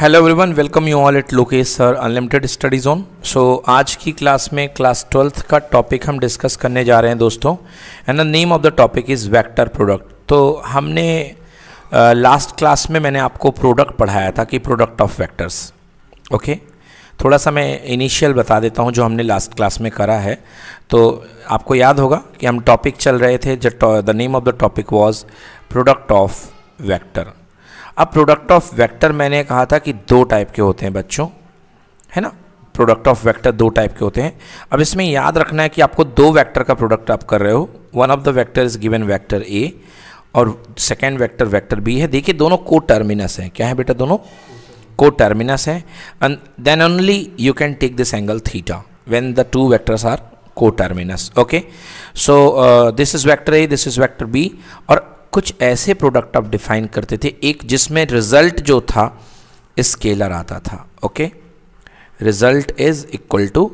Hello everyone welcome you all at Lokesh sir unlimited study zone so आज की class में class twelfth का topic हम डिस्कस करने जा रहे हैं दोस्तों and the name of the topic is vector product तो हमने लास्ट uh, क्लास में मैंने आपको प्रोडक्ट पढ़ाया था कि प्रोडक्ट ऑफ वेक्टर्स ओके थोड़ा सा मैं इनिशियल बता देता हूँ जो हमने लास्ट क्लास में करा है तो आपको याद होगा कि हम टॉपिक चल रहे थे the name of the topic was product of vector अब प्रोडक्ट ऑफ वेक्टर मैंने कहा था कि दो टाइप के होते हैं बच्चों है ना प्रोडक्ट ऑफ वेक्टर दो टाइप के होते हैं अब इसमें याद रखना है कि आपको दो वेक्टर का प्रोडक्ट आप कर रहे हो one of the vector is given vector A और सेकेंड वेक्टर वेक्टर बी है देखिए दोनों को टर्मिनस हैं क्या है बेटा दोनों को टर्मिनस हैं and then only you can take this angle theta when the two vectors are coterminous okay so this is vector A this is vector B और कुछ ऐसे प्रोडक्ट आप डिफाइन करते थे एक जिसमें रिजल्ट जो था स्केलर आता था okay result is equal to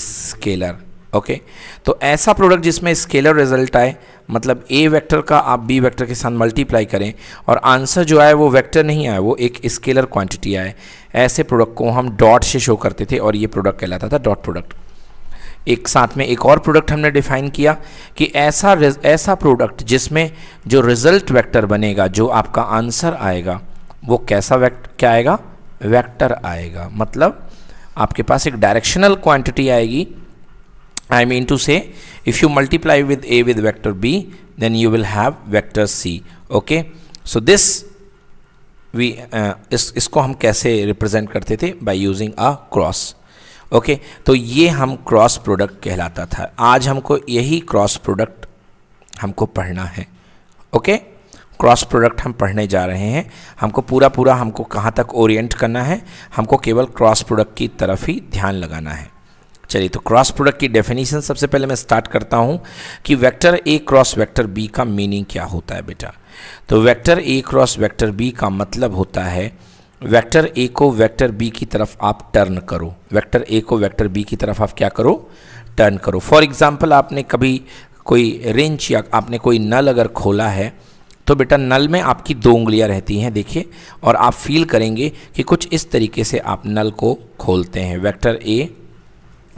scalar okay तो ऐसा प्रोडक्ट जिसमें स्केलर रिजल्ट आए मतलब ए वेक्टर का आप बी वेक्टर के साथ मल्टीप्लाई करें और आंसर जो आए वो वेक्टर नहीं आए वो एक स्केलर क्वांटिटी आए ऐसे प्रोडक्ट को हम डॉट से शो करते थे और ये प्रोडक्ट कहलाता था डॉट प्रोडक्ट एक साथ में एक और प्रोडक्ट हमने डिफाइन किया कि ऐसा ऐसा प्रोडक्ट जिसमें जो रिजल्ट वेक्टर बनेगा जो आपका आंसर आएगा वो कैसा वेक्ट क्या आएगा वेक्टर आएगा मतलब आपके पास एक डायरेक्शनल क्वांटिटी आएगी I mean to say if you multiply with A with vector B then you will have vector C okay so this we इस इसको हम कैसे रिप्रेजेंट करते थे by using a cross okay तो ये हम क्रॉस प्रोडक्ट कहलाता था आज हमको यही क्रॉस प्रोडक्ट हमको पढ़ना है ओके क्रॉस प्रोडक्ट हम पढ़ने जा रहे हैं हमको पूरा पूरा हमको कहाँ तक ओरिएंट करना है हमको केवल क्रॉस प्रोडक्ट की तरफ ही ध्यान लगाना है चलिए तो क्रॉस प्रोडक्ट की डेफिनेशन सबसे पहले मैं स्टार्ट करता हूँ कि vector A cross vector B का मीनिंग क्या होता है बेटा तो vector A cross vector B का मतलब होता है वेक्टर ए को वेक्टर बी की तरफ आप टर्न करो वेक्टर ए को वेक्टर बी की तरफ आप क्या करो टर्न करो फॉर एग्ज़ाम्पल आपने कभी कोई रेंच या आपने कोई नल अगर खोला है तो बेटा नल में आपकी दो उंगलियां रहती हैं देखिए और आप फील करेंगे कि कुछ इस तरीके से आप नल को खोलते हैं वेक्टर ए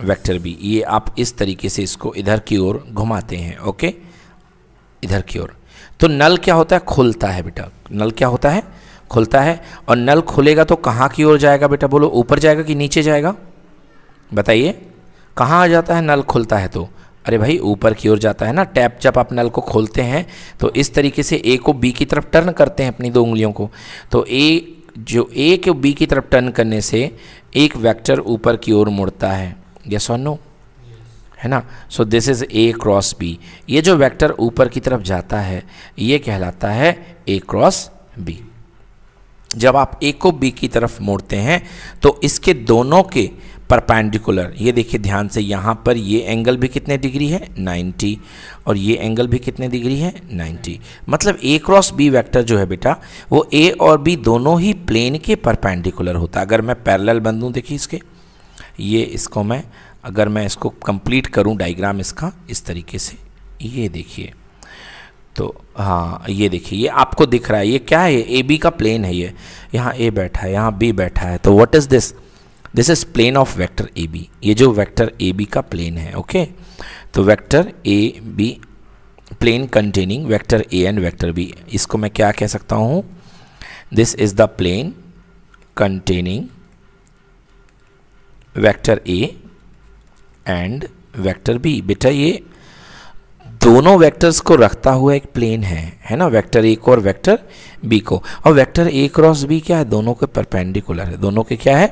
वेक्टर बी ये आप इस तरीके से इसको इधर की ओर घुमाते हैं ओके इधर की ओर तो नल क्या होता है खुलता है बेटा नल क्या होता है खुलता है और नल खुलेगा तो कहाँ की ओर जाएगा बेटा बोलो ऊपर जाएगा कि नीचे जाएगा बताइए कहाँ आ जाता है नल खुलता है तो अरे भाई ऊपर की ओर जाता है ना टैप जब आप नल को खोलते हैं तो इस तरीके से ए को बी की तरफ टर्न करते हैं अपनी दो उंगलियों को तो ए जो ए के बी की तरफ टर्न करने से एक वेक्टर ऊपर की ओर मुड़ता है यस और नो है ना so this is A cross B ये जो वेक्टर ऊपर की तरफ जाता है ये कहलाता है ए क्रॉस बी जब आप ए को बी की तरफ मोड़ते हैं तो इसके दोनों के परपेंडिकुलर ये देखिए ध्यान से यहाँ पर ये एंगल भी कितने डिग्री है 90 और ये एंगल भी कितने डिग्री है 90 मतलब ए क्रॉस बी वेक्टर जो है बेटा वो ए और बी दोनों ही प्लेन के परपेंडिकुलर होता है अगर मैं पैरेलल बन दूँ देखिए इसके ये इसको मैं अगर मैं इसको कंप्लीट करूँ डाइग्राम इसका इस तरीके से ये देखिए तो हाँ ये देखिए ये आपको दिख रहा है ये क्या है ए बी का प्लेन है ये यहाँ ए बैठा है यहाँ बी बैठा है तो what is this this is plane of vector A B ये जो वेक्टर ए बी का प्लेन है ओके तो vector A B plane containing vector A and vector B इसको मैं क्या कह सकता हूँ this is the plane containing vector A and vector B बेटा ये दोनों वेक्टर्स को रखता हुआ एक प्लेन है है ना वेक्टर ए को और वेक्टर बी को और वेक्टर ए क्रॉस बी क्या है दोनों के परपेंडिकुलर है दोनों के क्या है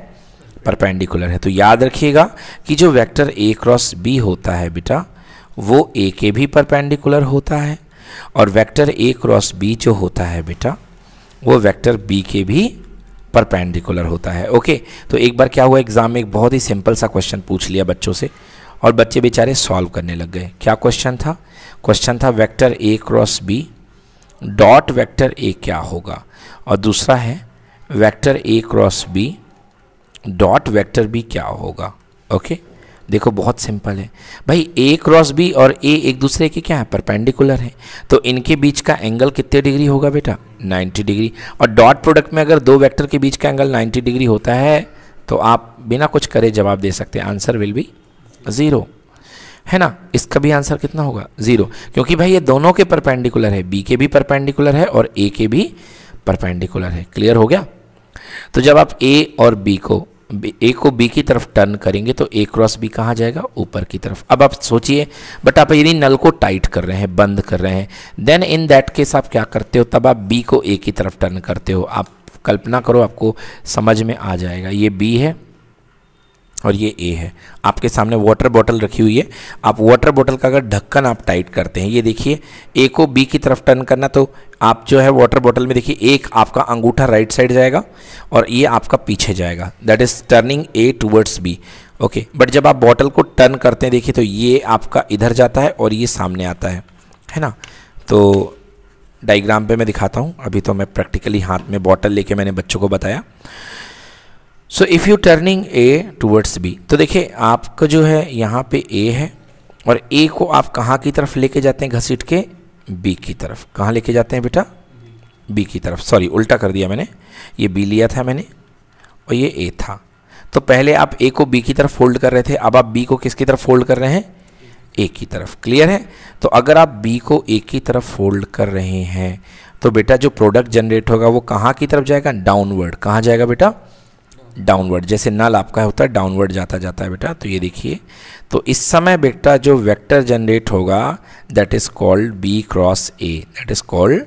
परपेंडिकुलर है तो याद रखिएगा कि जो वेक्टर ए क्रॉस बी होता है बेटा वो ए के भी परपेंडिकुलर होता है और वेक्टर ए क्रॉस बी जो होता है बेटा वो वेक्टर बी के भी परपेंडिकुलर होता है ओके तो एक बार क्या हुआ एग्ज़ाम में एक बहुत ही सिंपल सा क्वेश्चन पूछ लिया बच्चों से और बच्चे बेचारे सॉल्व करने लग गए क्या क्वेश्चन था क्वेश्चन था vector A cross B dot vector A क्या होगा और दूसरा है vector A cross B dot vector B क्या होगा ओके देखो बहुत सिंपल है भाई ए क्रॉस बी और ए एक दूसरे के क्या है परपेंडिकुलर है तो इनके बीच का एंगल कितने डिग्री होगा बेटा 90 डिग्री और डॉट प्रोडक्ट में अगर दो वेक्टर के बीच का एंगल 90 डिग्री होता है तो आप बिना कुछ करे जवाब दे सकते हैं आंसर विल बी ज़ीरो है ना इसका भी आंसर कितना होगा ज़ीरो क्योंकि भाई ये दोनों के परपेंडिकुलर है बी के भी परपेंडिकुलर है और ए के भी परपेंडिकुलर है क्लियर हो गया तो जब आप ए और बी को ए को बी की तरफ टर्न करेंगे तो ए क्रॉस बी कहाँ जाएगा ऊपर की तरफ अब आप सोचिए बट आप यदि नल को टाइट कर रहे हैं बंद कर रहे हैं देन इन दैट केस आप क्या करते हो तब आप बी को ए की तरफ टर्न करते हो आप कल्पना करो आपको समझ में आ जाएगा ये बी है और ये ए है आपके सामने वाटर बॉटल रखी हुई है आप वाटर बॉटल का अगर ढक्कन आप टाइट करते हैं ये देखिए ए को बी की तरफ टर्न करना तो आप जो है वाटर बॉटल में देखिए एक आपका अंगूठा राइट साइड जाएगा और ये आपका पीछे जाएगा that is turning A towards B okay but जब आप बॉटल को टर्न करते हैं देखिए तो ये आपका इधर जाता है और ये सामने आता है है ना तो डाइग्राम पे मैं दिखाता हूँ अभी तो मैं प्रैक्टिकली हाथ में बॉटल लेके मैंने बच्चों को बताया so if you turning A towards B तो देखिए आपका जो है यहाँ पे ए है और ए को आप कहाँ की तरफ लेके जाते हैं घसीट के बी की तरफ कहाँ लेके जाते हैं बेटा बी की तरफ सॉरी उल्टा कर दिया मैंने ये बी लिया था मैंने और ये ए था तो पहले आप ए को बी की तरफ फोल्ड कर रहे थे अब आप बी को किसकी तरफ फोल्ड कर रहे हैं ए की तरफ क्लियर है तो अगर आप बी को ए की तरफ फोल्ड कर रहे हैं तो बेटा जो प्रोडक्ट जनरेट होगा वो कहाँ की तरफ जाएगा डाउनवर्ड कहाँ जाएगा बेटा डाउनवर्ड जैसे नल आपका होता है डाउनवर्ड जाता जाता है बेटा तो ये देखिए तो इस समय बेटा जो वेक्टर जनरेट होगा that is called B cross A that is called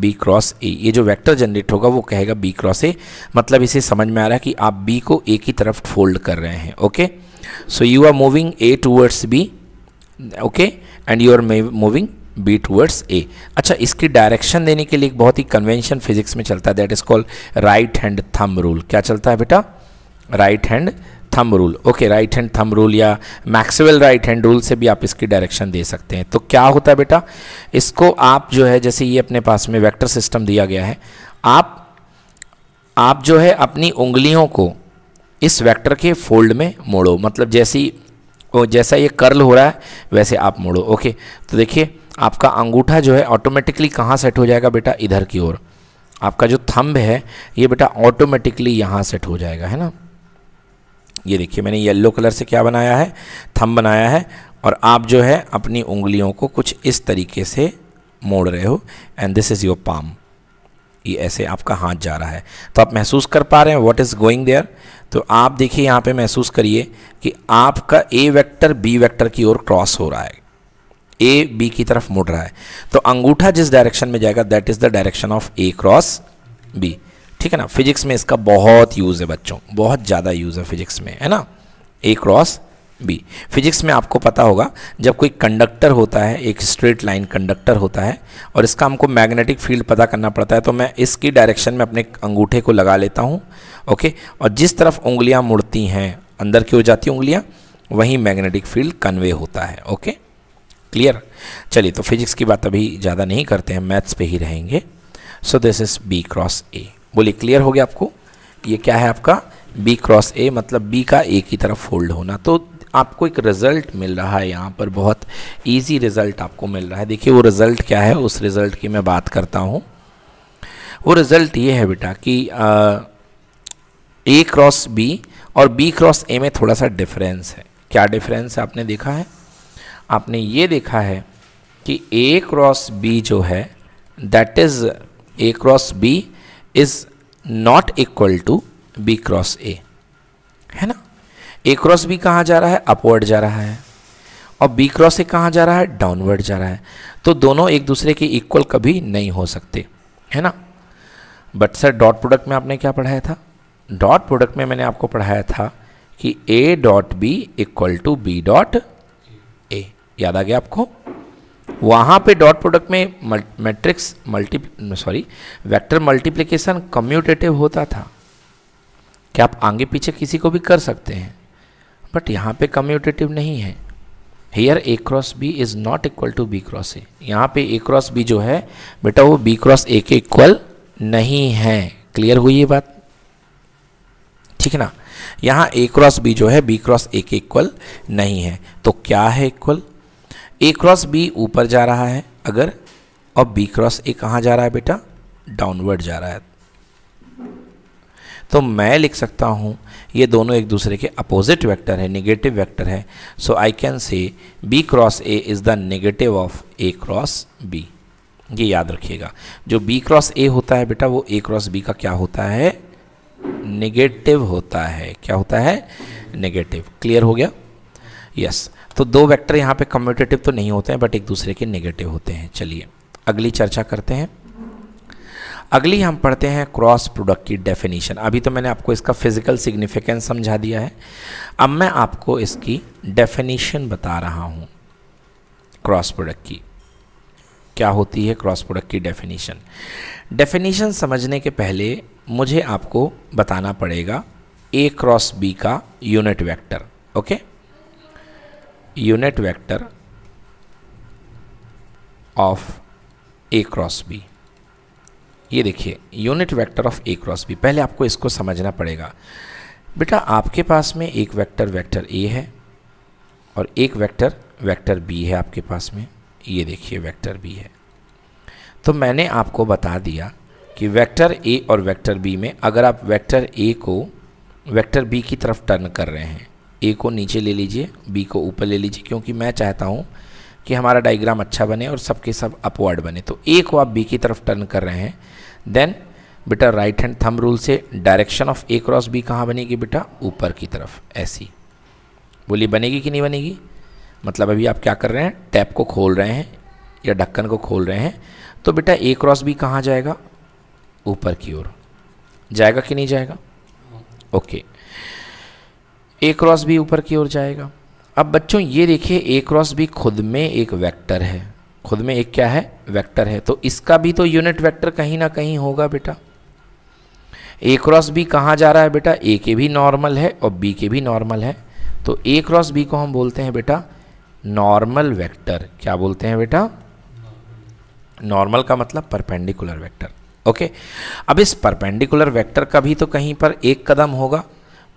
B cross A ये जो वेक्टर जनरेट होगा वो कहेगा बी क्रॉस ए मतलब इसे समझ में आ रहा है कि आप बी को ए की तरफ फोल्ड कर रहे हैं okay so you are moving A towards B okay and you are moving B towards A अच्छा इसकी डायरेक्शन देने के लिए एक बहुत ही कन्वेंशन फिजिक्स में चलता है that is called right hand thumb rule क्या चलता है बेटा right hand thumb rule okay right hand thumb rule या मैक्सिवल राइट हैंड रूल से भी आप इसकी डायरेक्शन दे सकते हैं तो क्या होता है बेटा इसको आप जो है जैसे ये अपने पास में वेक्टर सिस्टम दिया गया है आप आप जो है अपनी उंगलियों को इस वेक्टर के फोल्ड में मोड़ो मतलब जैसी जैसा ये कर्ल हो रहा है वैसे आप मोड़ो ओके तो देखिए आपका अंगूठा जो है ऑटोमेटिकली कहाँ सेट हो जाएगा बेटा इधर की ओर आपका जो थंब है ये बेटा ऑटोमेटिकली यहाँ सेट हो जाएगा है ना ये देखिए मैंने येलो कलर से क्या बनाया है थंब बनाया है और आप जो है अपनी उंगलियों को कुछ इस तरीके से मोड़ रहे हो and this is your palm ये ऐसे आपका हाथ जा रहा है तो आप महसूस कर पा रहे हैं व्हाट इज़ गोइंग देयर तो आप देखिए यहाँ पे महसूस करिए कि आपका ए वेक्टर बी वेक्टर की ओर क्रॉस हो रहा है ए बी की तरफ मुड़ रहा है तो अंगूठा जिस डायरेक्शन में जाएगा that is the direction of A cross B ठीक है ना फिजिक्स में इसका बहुत यूज़ है बच्चों बहुत ज़्यादा यूज़ है फिजिक्स में है ना ए क्रॉस बी फिजिक्स में आपको पता होगा जब कोई कंडक्टर होता है एक स्ट्रेट लाइन कंडक्टर होता है और इसका हमको मैग्नेटिक फील्ड पता करना पड़ता है तो मैं इसकी डायरेक्शन में अपने अंगूठे को लगा लेता हूँ ओके और जिस तरफ उंगलियाँ मुड़ती हैं अंदर की हो जाती उंगलियाँ वहीं मैग्नेटिक फील्ड कन्वे होता है ओके क्लियर चलिए तो फिजिक्स की बात अभी ज़्यादा नहीं करते हैं मैथ्स पे ही रहेंगे so this is B cross A बोलिए क्लियर हो गया आपको ये क्या है आपका बी क्रॉस ए मतलब बी का ए की तरफ फोल्ड होना तो आपको एक रिज़ल्ट मिल रहा है यहाँ पर बहुत ईजी रिज़ल्ट आपको मिल रहा है देखिए वो रिज़ल्ट क्या है उस रिज़ल्ट की मैं बात करता हूँ वो रिज़ल्ट ये है बेटा कि आ, ए क्रॉस बी और बी क्रॉस ए में थोड़ा सा डिफरेंस है क्या डिफरेंस है आपने देखा है आपने ये देखा है कि ए क्रॉस बी जो है that is A cross B is not equal to B cross A है ना ए क्रॉस बी कहाँ जा रहा है अपवर्ड जा रहा है और बी क्रॉस ए कहाँ जा रहा है डाउनवर्ड जा रहा है तो दोनों एक दूसरे के इक्वल कभी नहीं हो सकते है ना बट सर डॉट प्रोडक्ट में आपने क्या पढ़ाया था डॉट प्रोडक्ट में मैंने आपको पढ़ाया था कि A dot B equal to B dot याद आ गया आपको वहाँ पे डॉट प्रोडक्ट में matrix multi sorry vector multiplication commutative होता था क्या आप आगे पीछे किसी को भी कर सकते हैं बट यहाँ पे कम्यूटेटिव नहीं है here A cross B is not equal to B cross A यहाँ पे ए क्रॉस बी जो है बेटा वो बी क्रॉस ए के इक्वल नहीं है क्लियर हुई ये बात ठीक है ना यहाँ ए क्रॉस बी जो है बी क्रॉस ए के इक्वल नहीं है तो क्या है इक्वल ए क्रॉस बी ऊपर जा रहा है अगर और बी क्रॉस ए कहाँ जा रहा है बेटा डाउनवर्ड जा रहा है तो मैं लिख सकता हूँ ये दोनों एक दूसरे के अपोजिट वेक्टर है नेगेटिव वेक्टर है so I can say B cross A is the negative of A cross B ये याद रखिएगा जो बी क्रॉस ए होता है बेटा वो ए क्रॉस बी का क्या होता है नेगेटिव होता है क्या होता है नेगेटिव क्लियर हो गया यस तो दो वेक्टर यहाँ पे कम्यूटेटिव तो नहीं होते हैं बट एक दूसरे के नेगेटिव होते हैं चलिए अगली चर्चा करते हैं अगली हम पढ़ते हैं क्रॉस प्रोडक्ट की डेफिनेशन अभी तो मैंने आपको इसका फिजिकल सिग्निफिकेंस समझा दिया है अब मैं आपको इसकी डेफिनेशन बता रहा हूँ क्रॉस प्रोडक्ट की क्या होती है क्रॉस प्रोडक्ट की डेफिनेशन डेफिनेशन समझने के पहले मुझे आपको बताना पड़ेगा ए क्रॉस बी का unit vector okay okay? Unit vector of A cross B ये देखिए unit vector of A cross B पहले आपको इसको समझना पड़ेगा बेटा आपके पास में एक वेक्टर वेक्टर ए है और एक वेक्टर वेक्टर बी है आपके पास में ये देखिए वेक्टर बी है तो मैंने आपको बता दिया कि वेक्टर ए और वेक्टर बी में अगर आप वेक्टर ए को वेक्टर बी की तरफ टर्न कर रहे हैं ए को नीचे ले लीजिए बी को ऊपर ले लीजिए क्योंकि मैं चाहता हूँ कि हमारा डायग्राम अच्छा बने और सबके सब अपवर्ड बने तो ए को आप बी की तरफ टर्न कर रहे हैं देन बेटा राइट हैंड थंब रूल से direction of A cross B कहाँ बनेगी बेटा ऊपर की तरफ ऐसी बोलिए बनेगी कि नहीं बनेगी मतलब अभी आप क्या कर रहे हैं टैप को खोल रहे हैं या ढक्कन को खोल रहे हैं तो बेटा ए क्रॉस बी कहाँ जाएगा ऊपर की ओर जाएगा कि नहीं जाएगा ओके हाँ। okay. ए क्रॉस बी ऊपर की ओर जाएगा अब बच्चों ये देखिए ए क्रॉस बी खुद में एक वेक्टर है खुद में एक क्या है वेक्टर है तो इसका भी तो यूनिट वेक्टर कहीं ना कहीं होगा बेटा ए क्रॉस बी कहाँ जा रहा है बेटा ए के भी नॉर्मल है और बी के भी नॉर्मल है तो ए क्रॉस बी को हम बोलते हैं बेटा नॉर्मल वेक्टर क्या बोलते हैं बेटा नॉर्मल का मतलब परपेंडिकुलर वेक्टर ओके अब इस परपेंडिकुलर वेक्टर का भी तो कहीं पर एक कदम होगा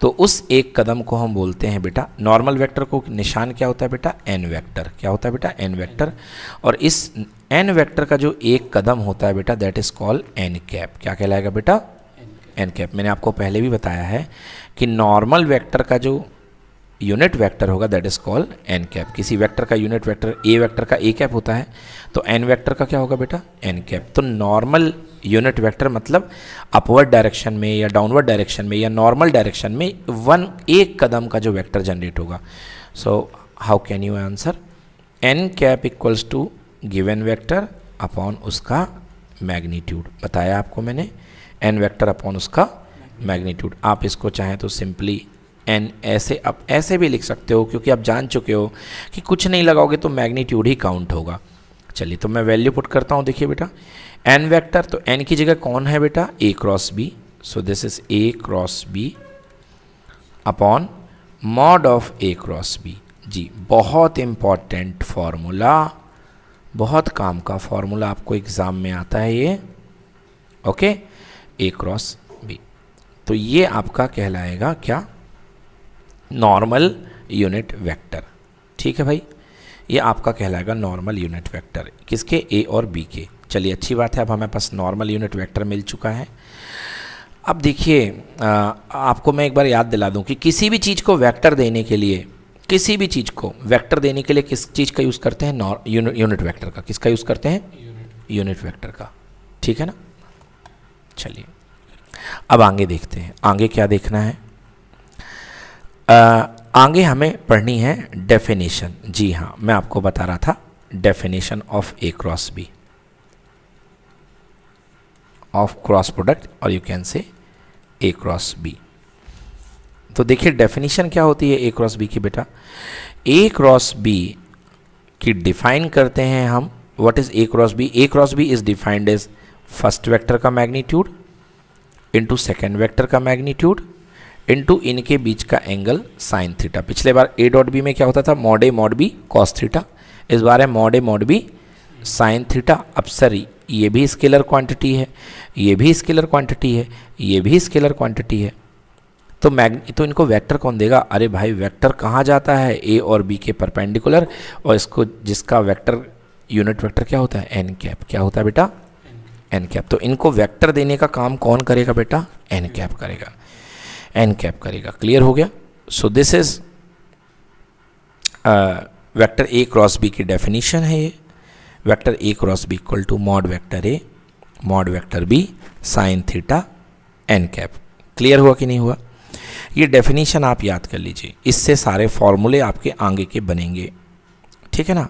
तो उस एक कदम को हम बोलते हैं बेटा नॉर्मल वेक्टर को निशान क्या होता है बेटा एन वेक्टर क्या होता है बेटा एन वेक्टर और इस एन वेक्टर का जो एक कदम होता है बेटा that is call N cap क्या कहलाएगा बेटा एन कैप मैंने आपको पहले भी बताया है कि नॉर्मल वेक्टर का जो यूनिट वेक्टर होगा that is call N cap किसी वेक्टर का यूनिट वेक्टर ए वेक्टर का ए कैप होता है तो एन वेक्टर का क्या होगा बेटा एन कैप तो नॉर्मल यूनिट वेक्टर मतलब अपवर्ड डायरेक्शन में या डाउनवर्ड डायरेक्शन में या नॉर्मल डायरेक्शन में वन एक कदम का जो वेक्टर जनरेट होगा so how can you answer N cap equals to given vector upon उसका मैग्नीट्यूड बताया आपको मैंने एन वेक्टर अपॉन उसका मैग्नीट्यूड आप इसको चाहें तो सिंपली एन ऐसे आप ऐसे भी लिख सकते हो क्योंकि आप जान चुके हो कि कुछ नहीं लगाओगे तो मैग्नीट्यूड ही काउंट होगा चलिए तो मैं वैल्यू पुट करता हूँ देखिए बेटा एन वेक्टर तो एन की जगह कौन है बेटा A cross B so this is A cross B upon mod of A cross B जी बहुत इम्पॉर्टेंट फॉर्मूला बहुत काम का फॉर्मूला आपको एग्ज़ाम में आता है ये ओके ए क्रॉस बी तो ये आपका कहलाएगा क्या नॉर्मल यूनिट वेक्टर ठीक है भाई ये आपका कहलाएगा नॉर्मल यूनिट वेक्टर किसके ए और बी के चलिए अच्छी बात है अब हमारे पास नॉर्मल यूनिट वेक्टर मिल चुका है अब देखिए आपको मैं एक बार याद दिला दूं कि किसी भी चीज़ को वेक्टर देने के लिए किसी भी चीज़ को वेक्टर देने के लिए किस चीज़ का यूज़ करते हैं यूनिट वैक्टर का किसका यूज़ करते हैं यूनिट वैक्टर का ठीक है ना चलिए अब आगे देखते हैं आगे क्या देखना है आ, आगे हमें पढ़नी है डेफिनेशन जी हाँ मैं आपको बता रहा था definition of A cross B of cross product और you can say A cross B तो देखिए डेफिनेशन क्या होती है ए क्रॉस बी की बेटा ए क्रॉस बी की डिफाइन करते हैं हम what is A cross B A cross B is defined as first vector का मैग्नीट्यूड इनटू सेकंड वेक्टर का मैग्नीट्यूड इनटू इनके बीच का एंगल साइन थीटा पिछले बार ए डॉट बी में क्या होता था mod A mod B cos theta इस बार है mod A mod B sine theta अब सॉरी ये भी स्केलर क्वांटिटी है ये भी स्केलर क्वांटिटी है ये भी स्केलर क्वांटिटी है तो मैग तो इनको वेक्टर कौन देगा अरे भाई वेक्टर कहाँ जाता है ए और बी के परपेंडिकुलर और इसको जिसका वेक्टर यूनिट वेक्टर क्या होता है एन कैप क्या होता है बेटा एन कैप तो इनको वेक्टर देने का काम कौन करेगा बेटा एन कैप करेगा एन कैप करेगा क्लियर हो गया so this is vector A cross B की डेफिनेशन है ये vector A cross B equal to mod vector A mod vector B sine theta N cap clear हुआ कि नहीं हुआ ये डेफिनेशन आप याद कर लीजिए इससे सारे फॉर्मूले आपके आगे के बनेंगे ठीक है ना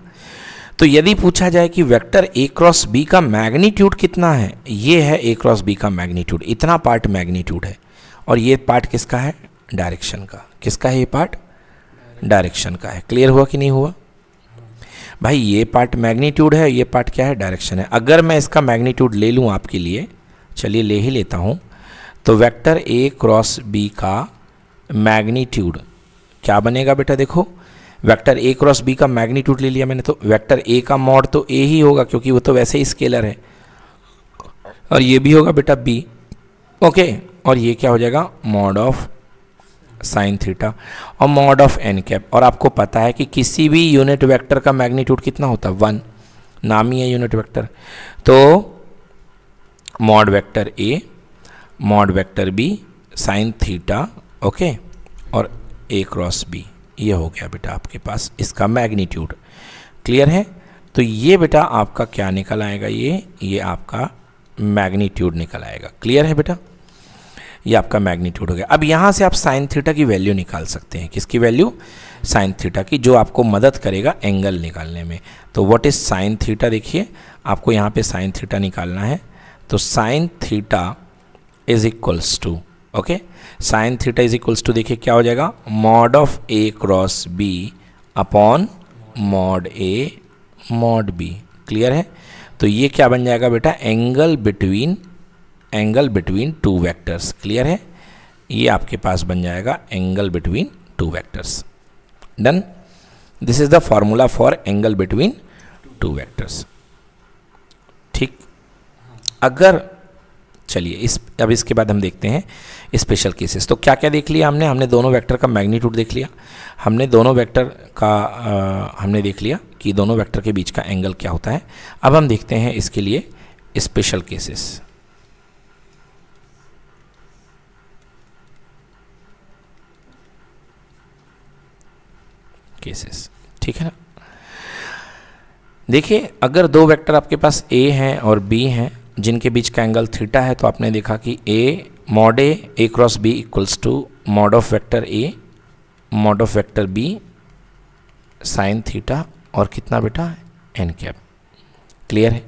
तो यदि पूछा जाए कि वेक्टर ए क्रॉस बी का मैग्नीट्यूड कितना है ये है ए क्रॉस बी का मैग्नीट्यूड इतना पार्ट मैग्नीट्यूड है और ये पार्ट किसका है डायरेक्शन का किसका है ये पार्ट डायरेक्शन का है क्लियर हुआ कि नहीं हुआ भाई ये पार्ट मैग्नीट्यूड है ये पार्ट क्या है डायरेक्शन है अगर मैं इसका मैग्नीट्यूड ले लूँ आपके लिए चलिए ले ही लेता हूँ तो वेक्टर ए क्रॉस बी का मैग्नीट्यूड क्या बनेगा बेटा देखो वेक्टर ए क्रॉस बी का मैग्नीट्यूड ले लिया मैंने तो वेक्टर ए का मॉड तो ए ही होगा क्योंकि वो तो वैसे ही स्केलर है और ये भी होगा बेटा बी ओके और ये क्या हो जाएगा मॉड ऑफ साइन थीटा और मॉड ऑफ एन कैप और आपको पता है कि किसी भी यूनिट वेक्टर का मैग्नीट्यूड कितना होता है वन नाम ही है यूनिट वेक्टर तो mod vector A mod vector B sine theta okay और ए क्रॉस बी ये हो गया बेटा आपके पास इसका मैग्नीट्यूड क्लियर है तो ये बेटा आपका क्या निकल आएगा ये ये आपका मैग्नीट्यूड निकल आएगा क्लियर है बेटा ये आपका मैग्नीट्यूड हो गया अब यहाँ से आप साइन थीटा की वैल्यू निकाल सकते हैं किसकी वैल्यू साइन थीटा की जो आपको मदद करेगा एंगल निकालने में तो व्हाट इज़ साइन थीटा देखिए आपको यहाँ पे साइन थीटा निकालना है तो sine theta is equals to okay sine theta is equals to देखिए क्या हो जाएगा mod of A cross B upon mod A mod B clear है तो ये क्या बन जाएगा बेटा angle between angle between two vectors clear है ये आपके पास बन जाएगा angle between two vectors done this is the formula for angle between two vectors ठीक अगर चलिए इस अब इसके बाद हम देखते हैं स्पेशल केसेस तो क्या क्या देख लिया हमने हमने दोनों वेक्टर का मैग्नीट्यूड देख लिया हमने दोनों वेक्टर का आ, हमने देख लिया कि दोनों वेक्टर के बीच का एंगल क्या होता है अब हम देखते हैं इसके लिए स्पेशल केसेस केसेस ठीक है ना देखिए अगर दो वेक्टर आपके पास ए हैं और बी हैं जिनके बीच का एंगल थीटा है तो आपने देखा कि A mod A A cross B equals to mod of vector A mod of vector B sine theta और कितना बेटा एन कैप क्लियर है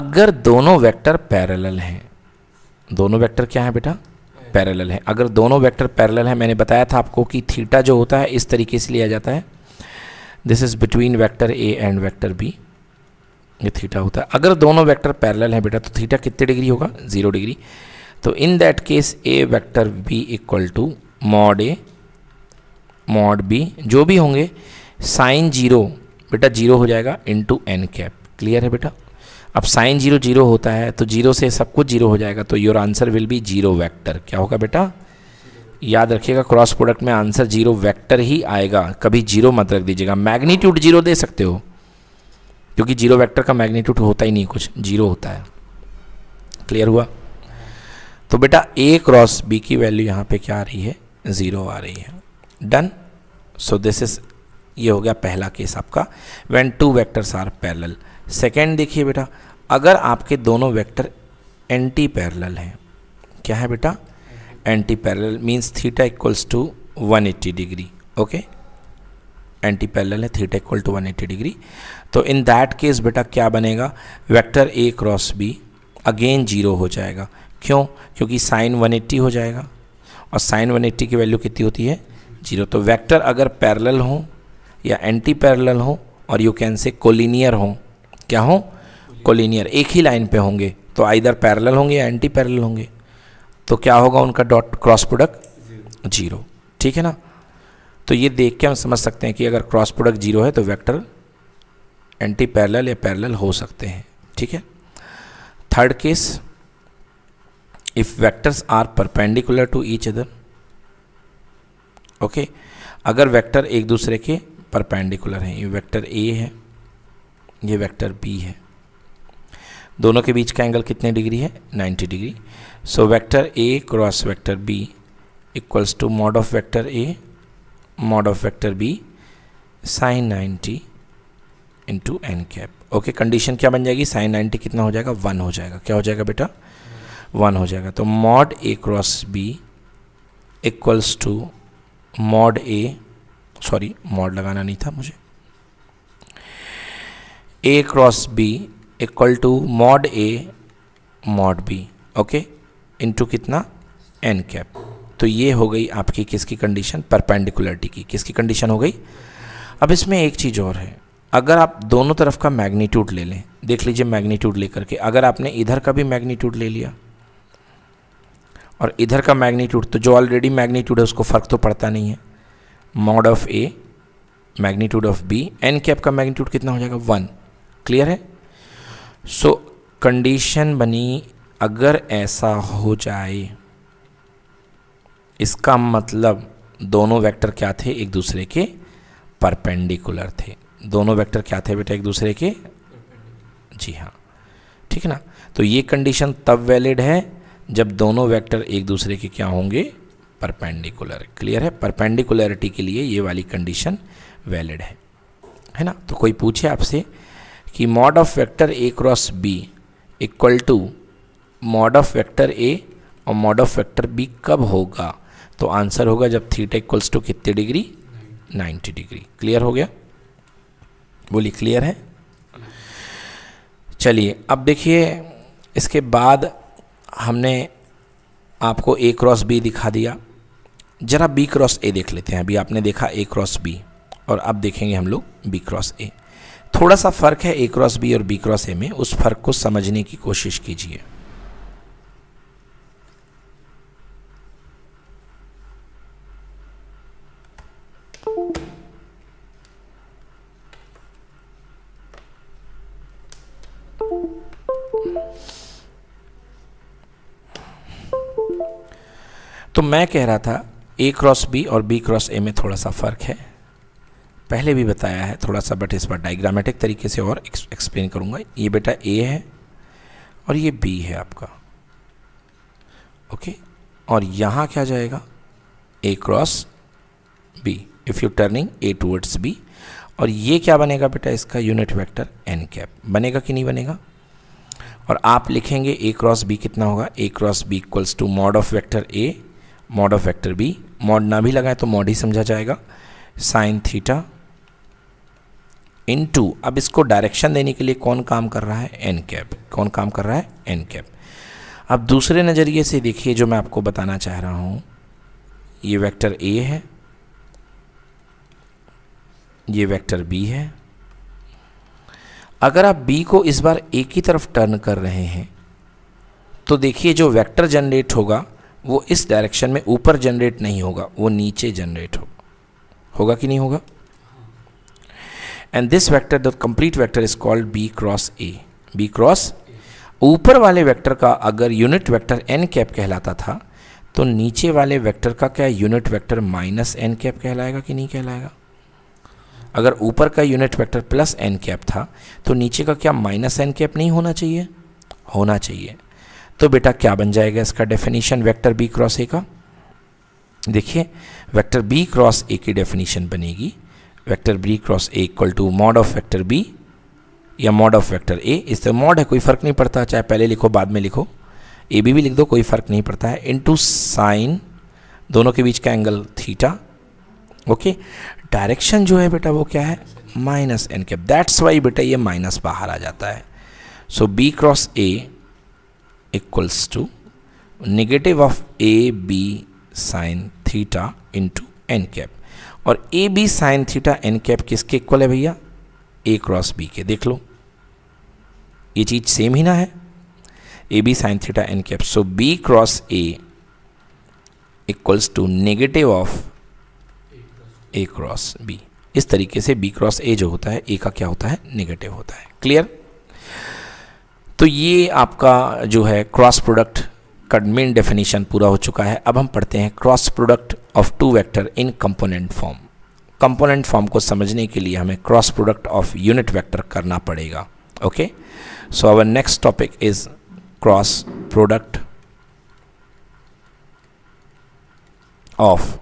अगर दोनों वेक्टर पैरेलल हैं दोनों वेक्टर क्या है बेटा पैरेलल है अगर दोनों वेक्टर पैरेलल है मैंने बताया था आपको कि थीटा जो होता है इस तरीके से लिया जाता है this is between vector A and vector B ये थीटा होता है अगर दोनों वेक्टर पैरेलल हैं बेटा तो थीटा कितने डिग्री होगा ज़ीरो डिग्री तो in that case A vector B equal to mod A mod B जो भी होंगे साइन जीरो बेटा जीरो हो जाएगा into N cap clear है बेटा अब साइन जीरो जीरो होता है तो जीरो से सब कुछ जीरो हो जाएगा तो your answer will be zero vector क्या होगा बेटा याद रखिएगा क्रॉस प्रोडक्ट में आंसर जीरो वेक्टर ही आएगा कभी जीरो मत रख दीजिएगा मैग्नीट्यूड जीरो दे सकते हो क्योंकि जीरो वेक्टर का मैग्नीट्यूड होता ही नहीं कुछ जीरो होता है क्लियर हुआ तो बेटा ए क्रॉस बी की वैल्यू यहाँ पे क्या आ रही है ज़ीरो आ रही है डन सो दिस इज़ ये हो गया पहला केस आपका when two vectors are parallel second देखिए बेटा अगर आपके दोनों वेक्टर एंटी पैरेलल हैं क्या है बेटा anti parallel means theta equals to 180 degree okay anti parallel है थीटा इक्वल टू 180 डिग्री तो इन दैट केस बेटा क्या बनेगा vector A cross B again zero हो जाएगा क्यों क्योंकि साइन 180 हो जाएगा और साइन 180 की वैल्यू कितनी होती है जीरो तो वैक्टर अगर पैरल हों या एंटी पैरल हो और यू कैन से कोलिनियर हों क्या हो कोलिनियर एक ही लाइन पे होंगे तो आइधर पैरेलल होंगे या एंटी पैरेलल होंगे तो क्या होगा उनका डॉट क्रॉस प्रोडक्ट जीरो ठीक है ना तो ये देख के हम समझ सकते हैं कि अगर क्रॉस प्रोडक्ट जीरो है तो वेक्टर एंटी पैरेलल या पैरेलल हो सकते हैं ठीक है third case if vectors are perpendicular to each other okay अगर वेक्टर एक दूसरे के परपेंडिकुलर हैं ये वेक्टर ए है ये वेक्टर बी है दोनों के बीच का एंगल कितने डिग्री है 90 degree so vector A cross vector B equals to mod of vector A mod of vector B sine 90 into N cap okay condition क्या बन जाएगी साइन 90 कितना हो जाएगा वन हो जाएगा क्या हो जाएगा बेटा वन हो जाएगा तो mod A cross B equals to mod A sorry mod लगाना नहीं था मुझे A cross B equal to mod A mod B okay into कितना एन कैप तो ये हो गई आपकी किसकी कंडीशन परपेंडिकुलरिटी की किसकी कंडीशन हो गई अब इसमें एक चीज़ और है अगर आप दोनों तरफ का मैग्नीट्यूड ले लें देख लीजिए मैग्नीट्यूड लेकर के अगर आपने इधर का भी मैग्नीट्यूड ले लिया और इधर का मैग्नीट्यूड तो जो ऑलरेडी मैग्नीट्यूड है उसको फ़र्क तो पड़ता नहीं है mod of A magnitude of B N cap का मैग्नीट्यूड कितना हो जाएगा वन क्लियर है सो so, कंडीशन बनी अगर ऐसा हो जाए इसका मतलब दोनों वेक्टर क्या थे एक दूसरे के परपेंडिकुलर थे दोनों वेक्टर क्या थे बेटा एक दूसरे के जी हाँ ठीक है ना तो ये कंडीशन तब वैलिड है जब दोनों वेक्टर एक दूसरे के क्या होंगे परपेंडिकुलर क्लियर है परपेंडिकुलरिटी के लिए ये वाली कंडीशन वैलिड है है ना तो कोई पूछे आपसे कि mod of vector A cross B equal to mod of vector A और मॉड ऑफ वेक्टर बी कब होगा तो आंसर होगा जब थीटा इक्वल्स टू कितने डिग्री 90 डिग्री क्लियर हो गया बोलिए क्लियर है चलिए अब देखिए इसके बाद हमने आपको ए क्रॉस बी दिखा दिया ज़रा बी क्रॉस ए देख लेते हैं अभी आपने देखा ए क्रॉस बी और अब देखेंगे हम लोग बी क्रॉस ए थोड़ा सा फ़र्क है ए क्रॉस बी और बी क्रॉस ए में उस फ़र्क को समझने की कोशिश कीजिए तो मैं कह रहा था ए क्रॉस बी और बी क्रॉस ए में थोड़ा सा फ़र्क है पहले भी बताया है थोड़ा सा बट इस पर डायग्रामेटिक तरीके से और एक्सप्लेन करूँगा ये बेटा ए है और ये बी है आपका ओके और यहाँ क्या जाएगा A cross B if you turning A towards B और ये क्या बनेगा बेटा इसका यूनिट वेक्टर एन कैप बनेगा कि नहीं बनेगा और आप लिखेंगे ए क्रॉस बी कितना होगा A cross B equals to mod of vector A mod of vector B mod ना भी लगाए तो मॉड ही समझा जाएगा साइन थीटा इन टू अब इसको डायरेक्शन देने के लिए कौन काम कर रहा है एन कैप कौन काम कर रहा है एन कैप अब दूसरे नज़रिए से देखिए जो मैं आपको बताना चाह रहा हूँ ये वेक्टर ए है ये वेक्टर बी है अगर आप बी को इस बार ए की तरफ टर्न कर रहे हैं तो देखिए जो वेक्टर जनरेट होगा वो इस डायरेक्शन में ऊपर जनरेट नहीं होगा वो नीचे जनरेट होगा होगा कि नहीं होगा and this vector the complete vector is called B cross A B cross ऊपर वाले वेक्टर का अगर यूनिट वेक्टर एन कैप कहलाता था तो नीचे वाले वेक्टर का क्या unit vector minus N cap कहलाएगा कि नहीं कहलाएगा अगर ऊपर का unit vector plus N cap था तो नीचे का क्या माइनस एन कैप नहीं होना चाहिए होना चाहिए तो बेटा क्या बन जाएगा इसका definition vector B cross A का देखिए वेक्टर बी क्रॉस ए की डेफिनेशन बनेगी vector B cross A equal to mod of vector B या मॉड ऑफ वेक्टर ए इस तरह मॉड है कोई फ़र्क नहीं पड़ता चाहे पहले लिखो बाद में लिखो ए बी भी लिख दो कोई फ़र्क नहीं पड़ता है इनटू साइन दोनों के बीच का एंगल थीटा ओके डायरेक्शन जो है बेटा वो क्या है minus N cap that's why बेटा ये माइनस बाहर आ जाता है so B cross A equals to negative of A B sine theta into N cap और A B sine theta N cap किसके इक्वल है भैया ए क्रॉस बी के देख लो ये चीज़ सेम ही ना है A B sine theta N cap so B cross A equals to negative of A cross B इस तरीके से बी क्रॉस ए जो होता है ए का क्या होता है नेगेटिव होता है क्लियर तो ये आपका जो है क्रॉस प्रोडक्ट का मेन डेफिनेशन पूरा हो चुका है अब हम पढ़ते हैं cross product of two vector in component form component form को समझने के लिए हमें cross product of unit vector करना पड़ेगा okay so our next topic is cross product of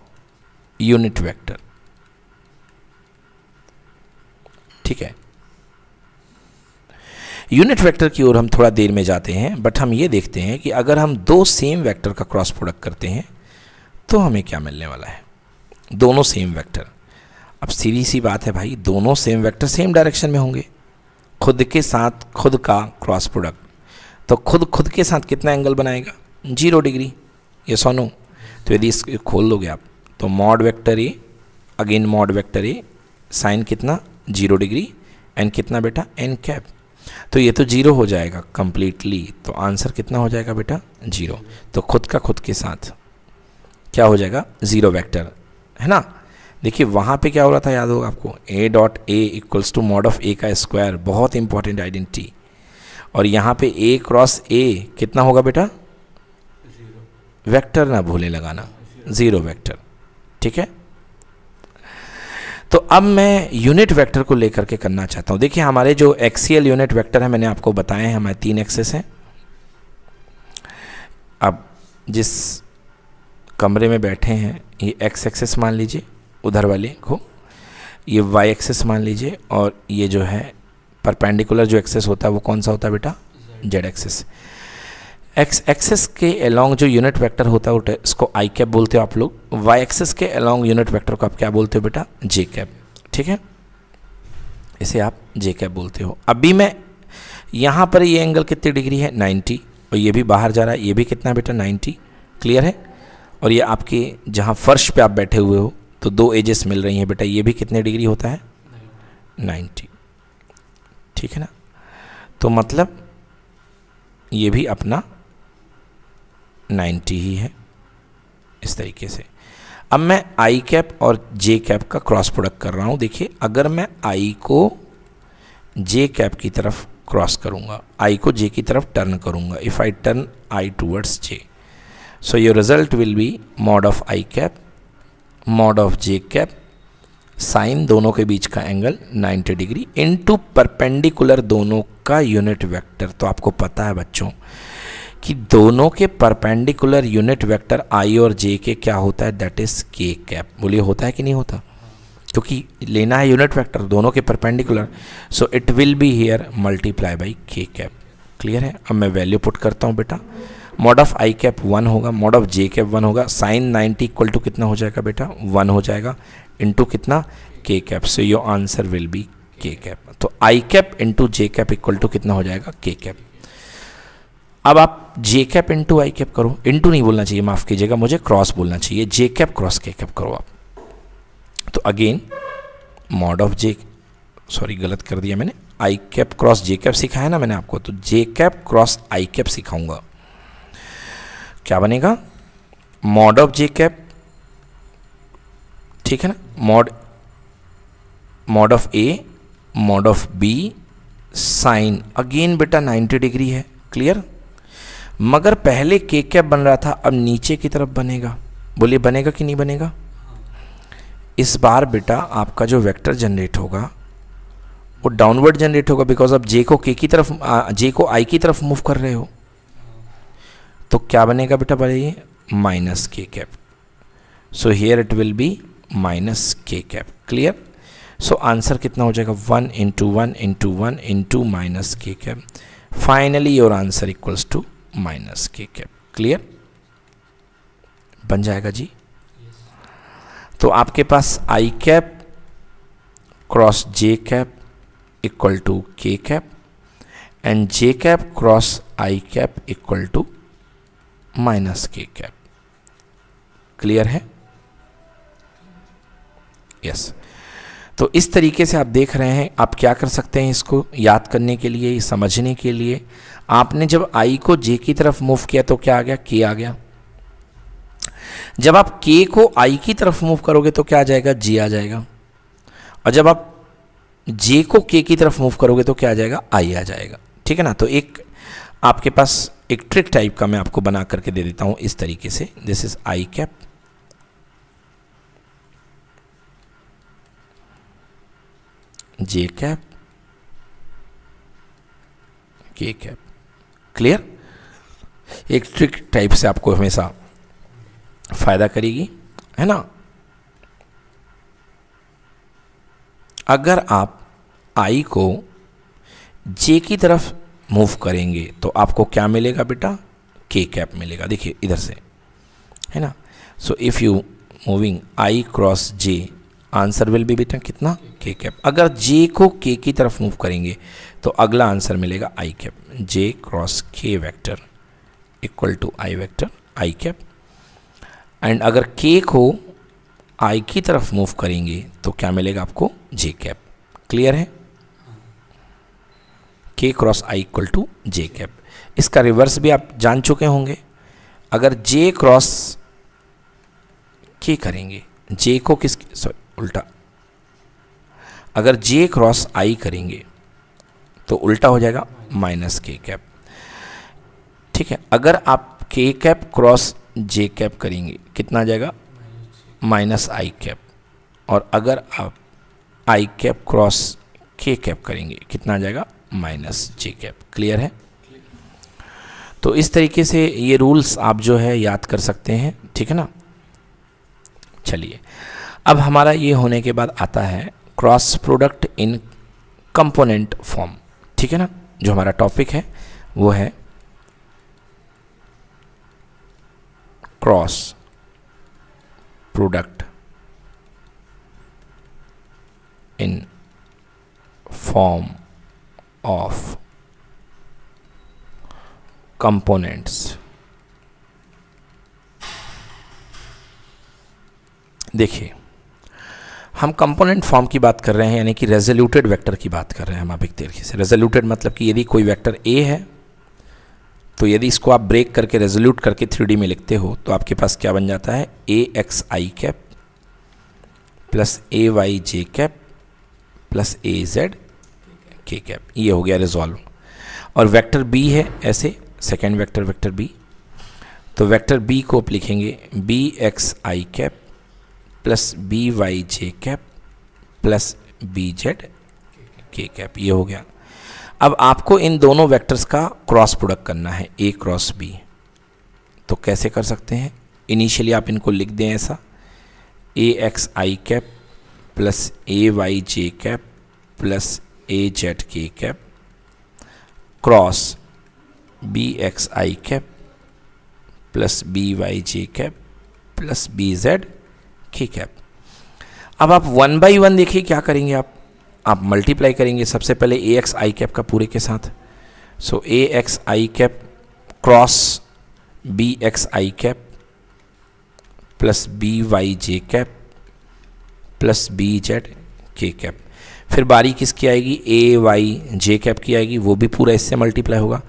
unit vector ठीक है यूनिट वेक्टर की ओर हम थोड़ा देर में जाते हैं बट हम ये देखते हैं कि अगर हम दो सेम वेक्टर का क्रॉस प्रोडक्ट करते हैं तो हमें क्या मिलने वाला है दोनों सेम वेक्टर अब सीधी सी बात है भाई दोनों सेम वेक्टर सेम डायरेक्शन में होंगे खुद के साथ खुद का क्रॉस प्रोडक्ट तो खुद खुद के साथ कितना एंगल बनाएगा जीरो डिग्री ये सोनो तो यदि इस खोल लोगे आप तो mod vector A again mod vector A sine कितना जीरो डिग्री एन कितना बेटा एन कैप तो ये तो जीरो हो जाएगा कम्प्लीटली तो आंसर कितना हो जाएगा बेटा जीरो तो खुद का खुद के साथ क्या हो जाएगा ज़ीरो वेक्टर है ना देखिए वहाँ पे क्या हो रहा था याद होगा आपको A dot A equals to mod of A का स्क्वायर बहुत इंपॉर्टेंट आइडेंटिटी और यहाँ पे ए क्रॉस ए कितना होगा बेटा वेक्टर ना भूले लगाना ज़ीरो वेक्टर ठीक है तो अब मैं यूनिट वेक्टर को लेकर के करना चाहता हूँ देखिए हमारे जो एक्सीएल यूनिट वेक्टर है मैंने आपको बताए हैं हमारे तीन एक्सेस हैं अब जिस कमरे में बैठे हैं ये एक्स एक्सेस मान लीजिए उधर वाले को ये वाई एक्सेस मान लीजिए और ये जो है परपेंडिकुलर जो एक्सेस होता है वो कौन सा होता है बेटा जेड एक्सेस एक्स एक्सेस के अलोंग जो यूनिट वेक्टर होता है उसको आई कैप बोलते हो आप लोग वाई एक्सेस के अलोंग यूनिट वेक्टर को आप क्या बोलते हो बेटा जे कैप ठीक है इसे आप जे कैप बोलते हो अभी मैं यहाँ पर ये एंगल कितनी डिग्री है 90 और ये भी बाहर जा रहा है ये भी कितना बेटा 90 क्लियर है और ये आपके जहाँ फर्श पर आप बैठे हुए हो तो दो एजेस मिल रही हैं बेटा ये भी कितने डिग्री होता है नाइन्टी ठीक है ना तो मतलब ये भी अपना 90 ही है इस तरीके से अब मैं आई कैप और जे कैप का क्रॉस प्रोडक्ट कर रहा हूँ देखिए अगर मैं आई को जे कैप की तरफ क्रॉस करूँगा आई को जे की तरफ टर्न करूँगा if I turn I towards J so your result will be mod of I cap mod of J cap sine दोनों के बीच का एंगल 90 डिग्री इनटू परपेंडिकुलर दोनों का यूनिट वेक्टर तो आपको पता है बच्चों कि दोनों के परपेंडिकुलर यूनिट वेक्टर आई और जे के क्या होता है दैट इज़ के कैप बोलिए होता है कि नहीं होता क्योंकि लेना है यूनिट वेक्टर दोनों के perpendicular so it will be here multiply by K cap clear है अब मैं वैल्यू पुट करता हूँ बेटा mod of I cap one होगा mod of J cap one होगा साइन नाइन्टी इक्वल टू कितना हो जाएगा बेटा वन हो जाएगा इंटू कितना K cap so your answer will be K cap तो I cap into J cap equal to कितना हो जाएगा के कैप अब आप J cap into I cap करो इंटू नहीं बोलना चाहिए माफ़ कीजिएगा मुझे क्रॉस बोलना चाहिए J cap cross K cap करो आप तो again mod of J sorry गलत कर दिया मैंने I cap cross J cap सिखाया ना मैंने आपको तो जे कैप क्रॉस आई कैप सिखाऊंगा क्या बनेगा मॉड ऑफ जे कैप ठीक है ना mod mod of A mod of B sine again बेटा 90 डिग्री है क्लियर मगर पहले केक कैप बन रहा था अब नीचे की तरफ बनेगा बोलिए बनेगा कि नहीं बनेगा इस बार बेटा आपका जो वेक्टर जनरेट होगा वो डाउनवर्ड जनरेट होगा बिकॉज आप जे को के की तरफ जे को आई की तरफ मूव कर रहे हो तो क्या बनेगा बेटा बोलिए minus K cap so here it will be minus K cap clear so answer कितना हो जाएगा one into one into one into minus K cap finally your answer equals to minus K cap clear बन जाएगा जी तो आपके पास I cap cross J cap equal to K cap and J cap cross I cap equal to minus K cap clear है yes yes. तो इस तरीके से आप देख रहे हैं आप क्या कर सकते हैं इसको याद करने के लिए समझने के लिए आपने जब आई को जे की तरफ मूव किया तो क्या आ गया के आ गया जब आप के को आई की तरफ मूव करोगे तो क्या आ जाएगा जी आ जाएगा और जब आप जे को के की तरफ मूव करोगे तो क्या आ जाएगा आई आ जाएगा ठीक है ना तो एक आपके पास एक ट्रिक टाइप का मैं आपको बना करके दे देता हूं इस तरीके से this is I cap J cap K cap clear एक ट्रिक टाइप से आपको हमेशा फ़ायदा करेगी है ना अगर आप आई को जे की तरफ मूव करेंगे तो आपको क्या मिलेगा बेटा के कैप मिलेगा देखिए इधर से है ना so if you moving I cross J answer will भी बेटा कितना के कैप अगर जे को के की तरफ मूव करेंगे तो अगला आंसर मिलेगा I cap J cross K vector equal to I vector I cap and अगर के को आई की तरफ मूव करेंगे तो क्या मिलेगा आपको जे कैप क्लियर है K cross I equal to J cap इसका रिवर्स भी आप जान चुके होंगे अगर जे क्रॉस के करेंगे जे को किस सॉरी उल्टा अगर जे क्रॉस आई करेंगे तो उल्टा हो जाएगा माइनस के कैप ठीक है अगर आप के कैप क्रॉस जे कैप करेंगे कितना जाएगा माइनस आई कैप और अगर आप I cap cross K cap करेंगे कितना जाएगा माइनस जे कैप क्लियर है तो इस तरीके से ये रूल्स आप जो है याद कर सकते हैं ठीक है ना चलिए अब हमारा ये होने के बाद आता है cross product in component form ठीक है ना जो हमारा टॉपिक है वो है cross product in form of components देखिए हम कंपोनेंट फॉर्म की बात कर रहे हैं यानी कि रेजोल्यूटेड वेक्टर की बात कर रहे हैं हम आप एक तरीके से रेजोल्यूटेड मतलब कि यदि कोई वेक्टर ए है तो यदि इसको आप ब्रेक करके रेजोल्यूट करके थ्री में लिखते हो तो आपके पास क्या बन जाता है A X I cap plus A Y J cap plus A Z K cap ये हो गया रिजॉल्व और वेक्टर बी है ऐसे सेकेंड वेक्टर वेक्टर बी तो वेक्टर बी को आप लिखेंगे B X I cap plus B Y J cap plus B Z K cap ये हो गया अब आपको इन दोनों वेक्टर्स का क्रॉस प्रोडक्ट करना है ए क्रॉस बी तो कैसे कर सकते हैं इनिशियली आप इनको लिख दें ऐसा A X I cap plus A Y J cap plus A Z K cap cross B X I cap plus B Y J cap plus B Z ठीक है अब आप वन बाई वन देखिए क्या करेंगे आप आप मल्टीप्लाई करेंगे सबसे पहले ए एक्स आई कैप का पूरे के साथ so A X I cap cross B X I cap plus B Y J cap plus B Z K cap फिर बारी किसकी आएगी ए वाई जे कैप की आएगी वो भी पूरा इससे मल्टीप्लाई होगा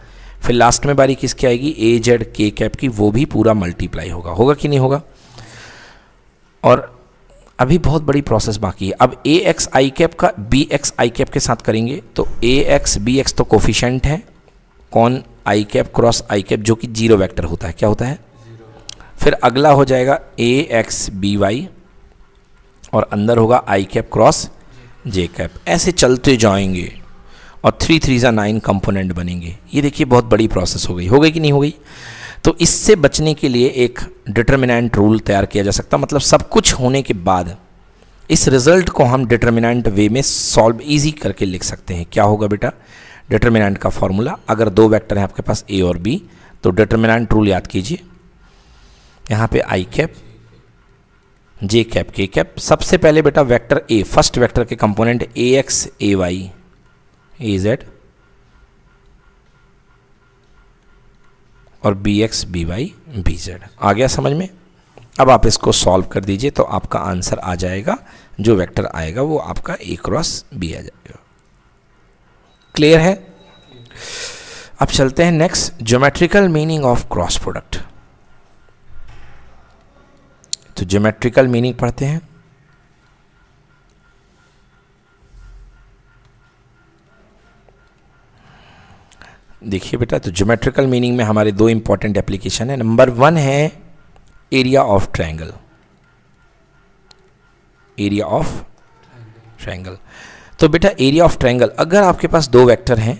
फिर लास्ट में बारी किसकी आएगी ए जेड के कैप की वो भी पूरा मल्टीप्लाई होगा होगा कि नहीं होगा और अभी बहुत बड़ी प्रोसेस बाकी है अब ए एक्स आई कैप का बी एक्स आई कैप के साथ करेंगे तो ए एक्स बी एक्स तो कोफिशेंट है कौन I cap cross I cap जो कि जीरो वेक्टर होता है क्या होता है फिर अगला हो जाएगा ए एक्स बी वाई और अंदर होगा I cap cross J cap ऐसे चलते जाएंगे और थ्री थ्री ज़ा नाइन कंपोनेंट बनेंगे ये देखिए बहुत बड़ी प्रोसेस हो गई हो गई कि नहीं हो गई तो इससे बचने के लिए एक डिटर्मिनेंट रूल तैयार किया जा सकता मतलब सब कुछ होने के बाद इस रिज़ल्ट को हम डिटर्मिनेंट वे में सॉल्व ईजी करके लिख सकते हैं क्या होगा बेटा डिटर्मिनेंट का फॉर्मूला अगर दो वेक्टर हैं आपके पास ए और बी तो डिटर्मिनेंट रूल याद कीजिए यहाँ पे I cap J cap K cap सबसे पहले बेटा वेक्टर ए फर्स्ट वेक्टर के component A X A Y A Z और B X B Y B Z आ गया समझ में अब आप इसको सॉल्व कर दीजिए तो आपका आंसर आ जाएगा जो वेक्टर आएगा वो आपका ए क्रॉस बी आ जाएगा क्लियर है अब चलते हैं next geometrical meaning of cross product तो ज्योमेट्रिकल मीनिंग पढ़ते हैं देखिए बेटा तो ज्योमेट्रिकल मीनिंग में हमारे दो इंपॉर्टेंट एप्लीकेशन है नंबर वन है area of triangle area of triangle तो बेटा एरिया ऑफ ट्रायंगल अगर आपके पास दो वेक्टर हैं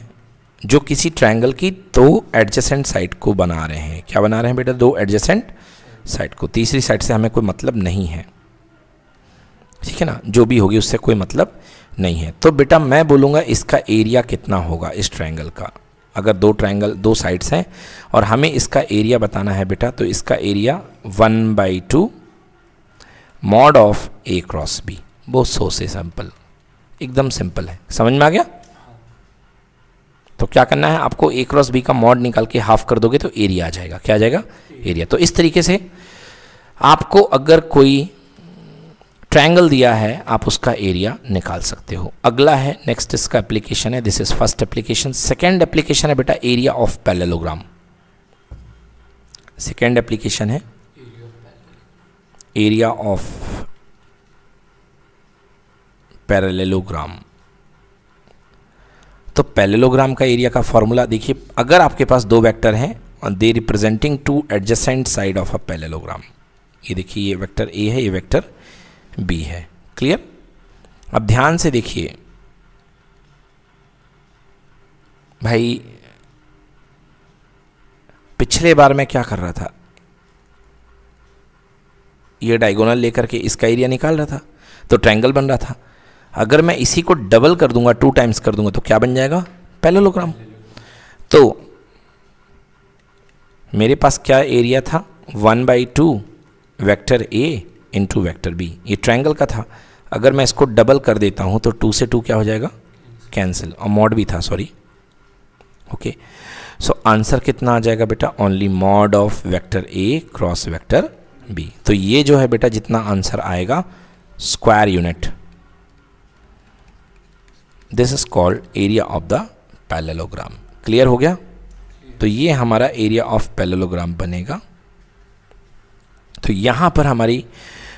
जो किसी ट्रायंगल की दो एडजेसेंट साइड को बना रहे हैं क्या बना रहे हैं बेटा दो एडजेसेंट साइड को तीसरी साइड से हमें कोई मतलब नहीं है ठीक है ना जो भी होगी उससे कोई मतलब नहीं है तो बेटा मैं बोलूँगा इसका एरिया कितना होगा इस ट्रायंगल का अगर दो ट्राइंगल दो साइड्स हैं और हमें इसका एरिया बताना है बेटा तो इसका area one by two mod of A cross B बहुत सो से सिंपल एकदम सिंपल है समझ में आ गया तो क्या करना है आपको ए क्रॉस बी का मॉड निकाल के हाफ कर दोगे तो एरिया आ जाएगा क्या आ जाएगा एरिया तो इस तरीके से आपको अगर कोई ट्रायंगल दिया है आप उसका एरिया निकाल सकते हो अगला है नेक्स्ट इसका एप्लीकेशन है this is first application second application है बेटा area of parallelogram second application है एरिया ऑफ पैरेलेलोग्राम तो पैलेलोग्राम का एरिया का फॉर्मूला देखिए अगर आपके पास दो वेक्टर हैं और they representing two adjacent side of a parallelogram ये देखिए ये वेक्टर ए है ये वेक्टर बी है क्लियर अब ध्यान से देखिए भाई पिछले बार मैं क्या कर रहा था ये डायगोनल लेकर के इसका एरिया निकाल रहा था तो ट्रायंगल बन रहा था अगर मैं इसी को डबल कर दूंगा टू टाइम्स कर दूंगा तो क्या बन जाएगा पैरेलोग्राम तो मेरे पास क्या एरिया था one by two vector A into vector B ये ट्रैंगल का था अगर मैं इसको डबल कर देता हूँ तो टू से टू क्या हो जाएगा कैंसिल और मॉड भी था सॉरी ओके सो आंसर कितना आ जाएगा बेटा only mod of vector A cross vector B तो ये जो है बेटा जितना आंसर आएगा square unit this is called area of the parallelogram clear हो गया तो ये हमारा एरिया ऑफ पैलेलोग्राम बनेगा तो यहां पर हमारी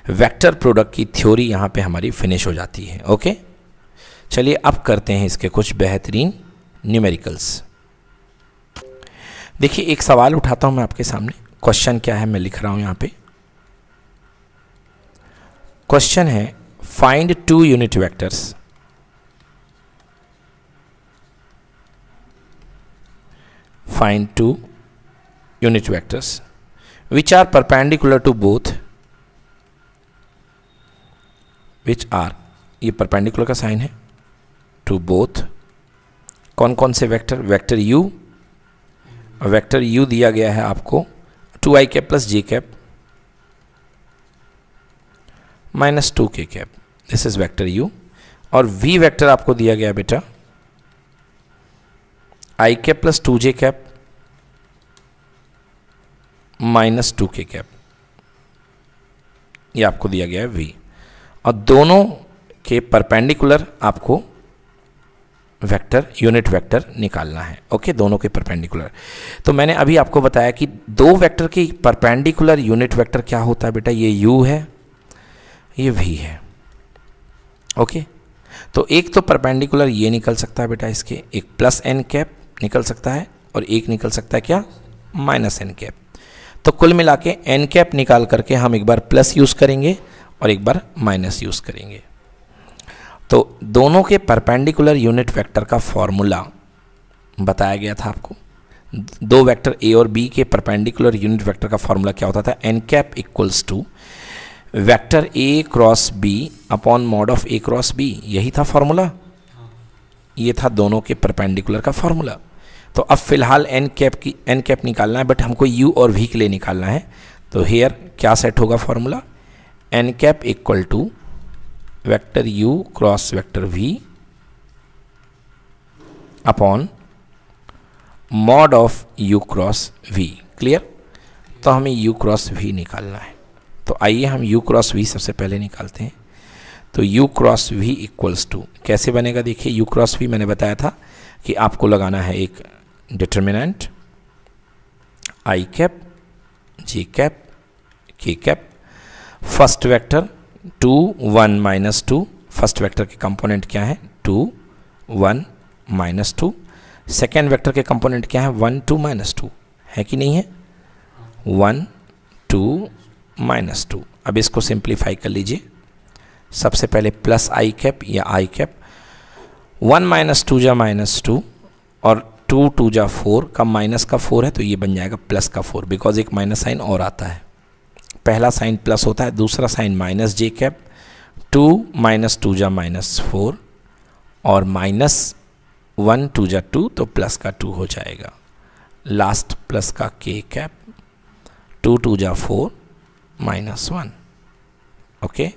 वेक्टर प्रोडक्ट की थ्योरी यहाँ पे हमारी फिनिश हो जाती है ओके चलिए अब करते हैं इसके कुछ बेहतरीन न्यूमेरिकल्स देखिए एक सवाल उठाता हूँ मैं आपके सामने क्वेश्चन क्या है मैं लिख रहा हूँ यहाँ पे क्वेश्चन है find two unit vectors find two unit vectors which are perpendicular to both which are ये परपेंडिकुलर का साइन है टू बोथ कौन कौन से vector vector U vector U दिया गया है आपको two I cap plus J cap minus two K cap this is vector U और वी वेक्टर आपको दिया गया बेटा I cap plus two J cap minus two K cap ये आपको दिया गया है वी और दोनों के परपेंडिकुलर आपको वेक्टर यूनिट वेक्टर निकालना है ओके दोनों के परपेंडिकुलर तो मैंने अभी आपको बताया कि दो वेक्टर के परपेंडिकुलर यूनिट वेक्टर क्या होता है बेटा ये u है ये v है ओके तो एक तो परपेंडिकुलर ये निकल सकता है बेटा इसके एक प्लस एन कैप निकल सकता है और एक निकल सकता है क्या माइनस एन कैप तो कुल मिला के एन कैप निकाल करके हम एक बार प्लस यूज़ करेंगे और एक बार माइनस यूज़ करेंगे तो दोनों के परपेंडिकुलर यूनिट वेक्टर का फॉर्मूला बताया गया था आपको दो वेक्टर ए और बी के परपेंडिकुलर यूनिट वेक्टर का फॉर्मूला क्या होता था N cap equals to vector A cross B upon mod of A cross B यही था फॉर्मूला ये था दोनों के परपेंडिकुलर का फॉर्मूला तो अब फिलहाल एन कैप की एन कैप निकालना है बट हमको यू और वी के लिए निकालना है तो हेयर क्या सेट होगा formula N cap equal to vector U cross vector v upon mod of U cross V clear तो हमें यू क्रॉस v निकालना है तो आइए हम यू क्रॉस वी सबसे पहले निकालते हैं तो u cross v equals to कैसे बनेगा देखिए u क्रॉस v मैंने बताया था कि आपको लगाना है एक determinant I cap J cap K cap first vector two one minus two first vector के कंपोनेंट क्या है two one minus two second vector के कंपोनेंट क्या है वन टू माइनस टू है कि नहीं है वन टू माइनस टू अब इसको सिंप्लीफाई कर लीजिए सबसे पहले प्लस आई कैप या I cap one minus two जा माइनस टू और टू टू जा फोर का माइनस का फोर है तो ये बन जाएगा प्लस का फोर बिकॉज एक माइनस साइन और आता है पहला साइन प्लस होता है दूसरा sign minus J cap two minus two जा माइनस फोर और माइनस वन टू जा टू तो प्लस का टू हो जाएगा लास्ट प्लस का के कैप टू टू जा four minus one okay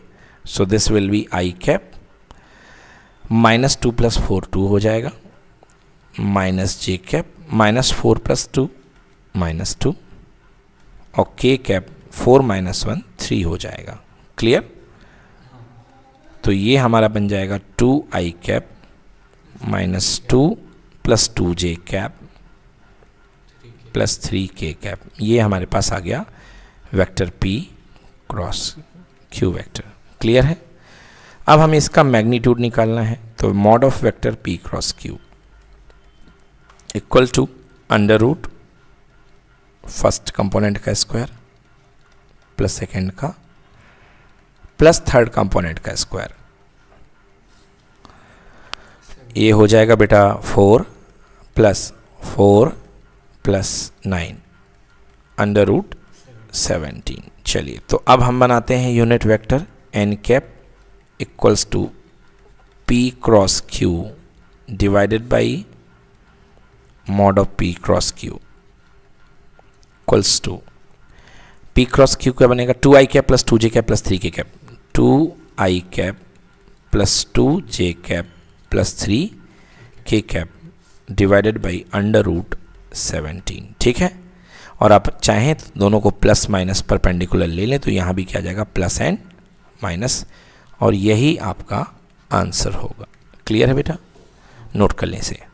so this will be I cap minus two plus four two हो जाएगा minus J cap minus four plus two minus two और K cap four minus one three हो जाएगा clear तो ये हमारा बन जाएगा two I cap minus two plus two J cap plus three K cap ये हमारे पास आ गया vector P cross Q vector clear है अब हमें इसका मैग्नीट्यूड निकालना है तो mod of vector P cross Q equal to under root first component का स्क्वायर प्लस सेकेंड का प्लस थर्ड कंपोनेंट का स्क्वायर ये हो जाएगा बेटा four plus four plus nine under root seventeen चलिए तो अब हम बनाते हैं unit vector N cap equals to P cross Q divided by mod of P cross Q equals to P cross Q क्या बनेगा two I cap plus two J cap plus three K cap two I cap plus two J cap plus three K cap divided by under root seventeen ठीक है और आप चाहें तो दोनों को प्लस माइनस परपेंडिकुलर ले लें तो यहाँ भी क्या जाएगा प्लस एंड माइनस और यही आपका आंसर होगा क्लियर है बेटा नोट कर लें इसे